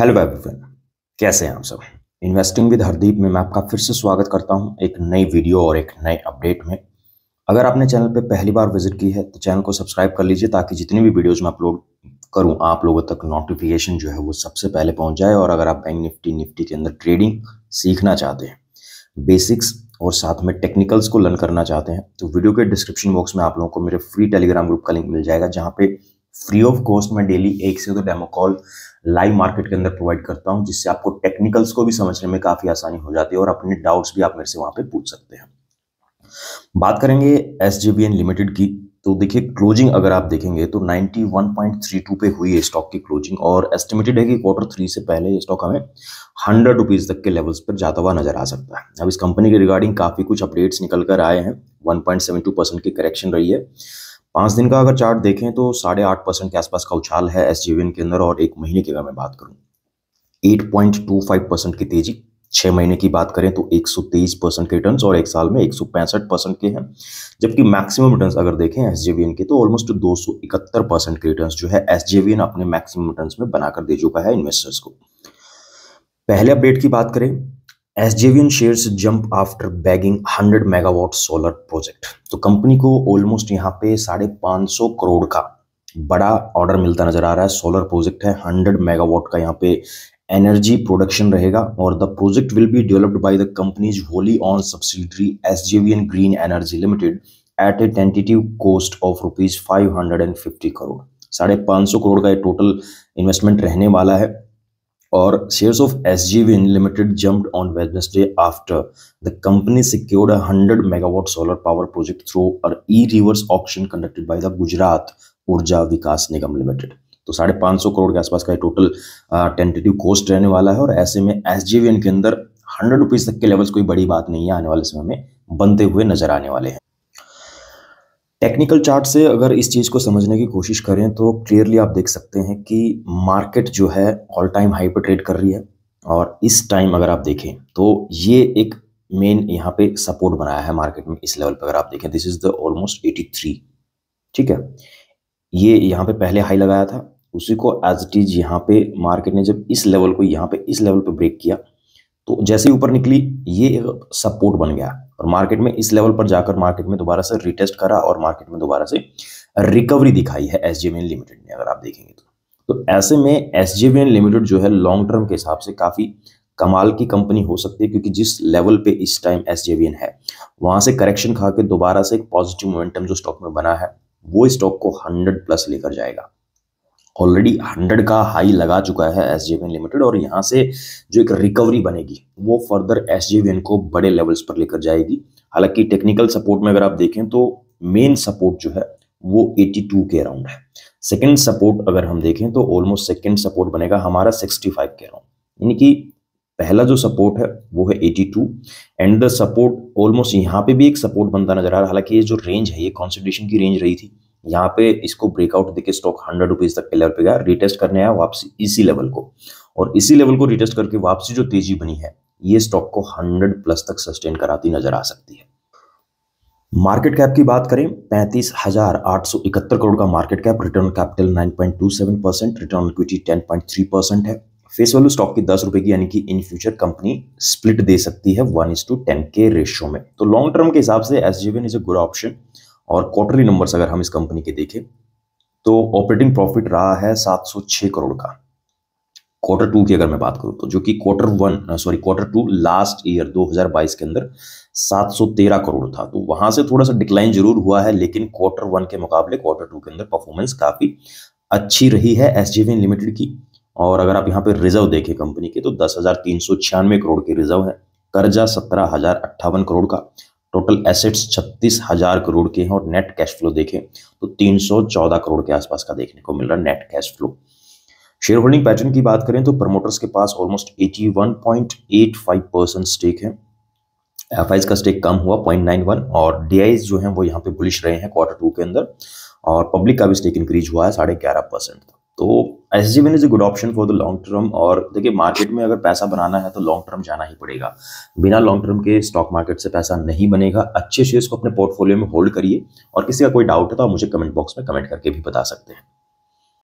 hello everyone कैसे हैं आप सब इन्वेस्टिंग विद हरदीप में मैं आपका फिर से स्वागत करता हूं एक नई वीडियो और एक नए अपडेट में अगर आपने चैनल पर पहली बार विजिट की है तो चैनल को सब्सक्राइब कर लीजिए ताकि जितनी भी वीडियोज में अपलोड करूं आप लोगों तक नोटिफिकेशन जो है वो सबसे पहले पहुंच जाए और अगर आप बैंक निफ्टी निफ्टी के अंदर ट्रेडिंग सीखना चाहते हैं बेसिक्स और साथ में टेक्निकल्स को लर्न करना चाहते हैं तो वीडियो के डिस्क्रिप्शन बॉक्स में आप लोगों को मेरे फ्री टेलीग्राम ग्रुप का लिंक मिल जाएगा जहाँ पे फ्री ऑफ कॉस्ट में डेली एक से दो डेमो कॉल लाइव मार्केट के अंदर प्रोवाइड करता हूं जिससे आपको टेक्निकल्स को भी समझने में काफ़ी आसानी हो जाती है और अपने डाउट्स भी आप मेरे से वहां पे पूछ सकते हैं बात करेंगे एस लिमिटेड की तो देखिए क्लोजिंग अगर आप देखेंगे तो 91.32 पे हुई है स्टॉक की क्लोजिंग और एस्टिमेटेड है कि क्वार्टर थ्री से पहले ये स्टॉक हमें हंड्रेड रुपीज़ तक के लेवल्स पर जाता हुआ नजर आ सकता है अब इस कंपनी के रिगार्डिंग काफ़ी कुछ अपडेट्स निकल कर आए हैं 1.72 परसेंट की करेक्शन रही है पांच दिन का अगर चार्ट देखें तो साढ़े आठ परसेंट के आसपास का उछाल है एस के अंदर और एक महीने की अगर मैं बात करूं at point two five percent की तेजी छह महीने की बात करें तो एक सौ तेईस परसेंट के रिटर्न और एक साल में एक सौ पैंसठ परसेंट के हैं जबकि मैक्सिमम रिटर्न अगर देखें एस के तो ऑलमोस्ट दो सौ इकहत्तर परसेंट के रिटर्न जो है एस अपने मैक्सिमम रिटर्न में बनाकर दे चुका है इन्वेस्टर्स को पहले अपडेट की बात करें SJVN shares jump after bagging 100 megawatt solar project तो कंपनी को ऑलमोस्ट यहाँ पे साढ़े पाँच सौ करोड़ का बड़ा ऑर्डर मिलता नजर आ रहा है सोलर प्रोजेक्ट है 100 मेगावाट का यहाँ पे एनर्जी प्रोडक्शन रहेगा और the project will be developed by the company's wholly owned subsidiary SJVN green energy limited at a tentative cost of rupees five crore साढ़े पांच सौ करोड़ का ये टोटल इन्वेस्टमेंट रहने वाला है और shares of S J V limited jumped on Wednesday after the company secured hundred megawatt solar power project through a e reverse auction conducted by the Gujarat Urja Vikas Nigam limited तो साढ़े पांच सौ करोड़ के आसपास का टोटल टेंटेटिव कोस्ट रहने वाला है और ऐसे में एस जी वी एन के अंदर हंड्रेड रुपीज तक के लेवल्स कोई बड़ी बात नहीं है आने वाले समय में बनते हुए नजर आने वाले हैं टेक्निकल चार्ट से अगर इस चीज़ को समझने की कोशिश करें तो क्लियरली आप देख सकते हैं कि मार्केट जो है ऑल टाइम हाई पर ट्रेड कर रही है और इस टाइम अगर आप देखें तो ये एक मेन यहाँ पे सपोर्ट बनाया है मार्केट में इस लेवल पर अगर आप देखें दिस इज़ द ऑलमोस्ट 83 ठीक है ये यहाँ पे पहले हाई लगाया था उसी को एज इट इज़ यहाँ पे मार्केट ने जब इस लेवल को यहाँ पे इस लेवल पर ब्रेक किया तो जैसे ही ऊपर निकली ये एक सपोर्ट बन गया और मार्केट में इस लेवल पर जाकर मार्केट में दोबारा से रिटेस्ट करा और मार्केट में दोबारा से रिकवरी दिखाई है एस लिमिटेड ने अगर आप देखेंगे तो तो ऐसे में एस लिमिटेड जो है लॉन्ग टर्म के हिसाब से काफ़ी कमाल की कंपनी हो सकती है क्योंकि जिस लेवल पे इस टाइम एस है वहां से करेक्शन खा के दोबारा से एक पॉजिटिव मोमेंटम जो स्टॉक में बना है वो स्टॉक को हंड्रेड प्लस लेकर जाएगा ऑलरेडी हंड्रेड का हाई लगा चुका है एस लिमिटेड और यहाँ से जो एक रिकवरी बनेगी वो फर्दर एस को बड़े लेवल्स पर लेकर जाएगी हालांकि टेक्निकल सपोर्ट में अगर आप देखें तो मेन सपोर्ट जो है वो 82 के अराउंड है सेकंड सपोर्ट अगर हम देखें तो ऑलमोस्ट सेकेंड सपोर्ट बनेगा हमारा 65 के अराउंड यानी कि पहला जो सपोर्ट है वो है 82 एंड द सपोर्ट ऑलमोस्ट यहाँ पे भी एक सपोर्ट बनता नजर आ रहा है हालांकि ये जो रेंज है ये कॉन्सेंट्रेशन की रेंज रही थी यहाँ पे इसको ब्रेकआउट देखिए स्टॉक हंड्रेड रुपीज तक के लेवल पे गया रिटेस्ट करने आया वापसी इसी लेवल को और इसी लेवल को रिटेस्ट करके वापसी जो तेजी बनी है ये स्टॉक को हंड्रेड प्लस तक सस्टेन कराती नजर आ सकती है मार्केट कैप की बात करें पैंतीस हजार आठ सौ इकहत्तर करोड़ का market cap return capital nine point two seven percent return equity ten point three percent है फेस वैल्यू स्टॉक की दस रुपए की यानी कि इन फ्यूचर कंपनी स्प्लिट दे सकती है वन इज टू टेन के रेशियो में तो लॉन्ग टर्म के हिसाब से S is a good option और क्वार्टरली नंबर्स अगर हम इस कंपनी के देखें तो ऑपरेटिंग प्रॉफिट रहा है 706 करोड़ का क्वार्टर टू की अगर मैं बात करूं तो जो कि quarter one sorry quarter two last year 2022 के अंदर 713 करोड़ था तो वहां से थोड़ा सा डिक्लाइन जरूर हुआ है लेकिन क्वार्टर वन के मुकाबले क्वार्टर टू के अंदर परफॉर्मेंस काफी अच्छी रही है एस लिमिटेड की और अगर आप यहाँ पे रिजर्व देखें कंपनी के तो दस करोड़ के रिजर्व है कर्जा सत्रह करोड़ का टोटल एसेट्स छत्तीस हजार करोड़ के हैं और नेट कैश फ्लो देखें तो 314 करोड़ के आसपास का देखने को मिल रहा है net cash flow share holding pattern की बात करें तो प्रमोटर्स के पास ऑलमोस्ट 81.85 परसेंट स्टेक है एफ का स्टेक कम हुआ 0.91 और डी जो है वो यहाँ पे बुलिश रहे हैं क्वार्टर टू के अंदर और पब्लिक का भी स्टेक इंक्रीज हुआ है साढ़े ग्यारह परसेंट तो S J is a good option for the long term और देखिए मार्केट में अगर पैसा बनाना है तो लॉन्ग टर्म जाना ही पड़ेगा बिना लॉन्ग टर्म के स्टॉक मार्केट से पैसा नहीं बनेगा अच्छे शेयर्स को अपने पोर्टफोलियो में होल्ड करिए और किसी का कोई डाउट है तो आप मुझे कमेंट बॉक्स में कमेंट करके भी बता सकते हैं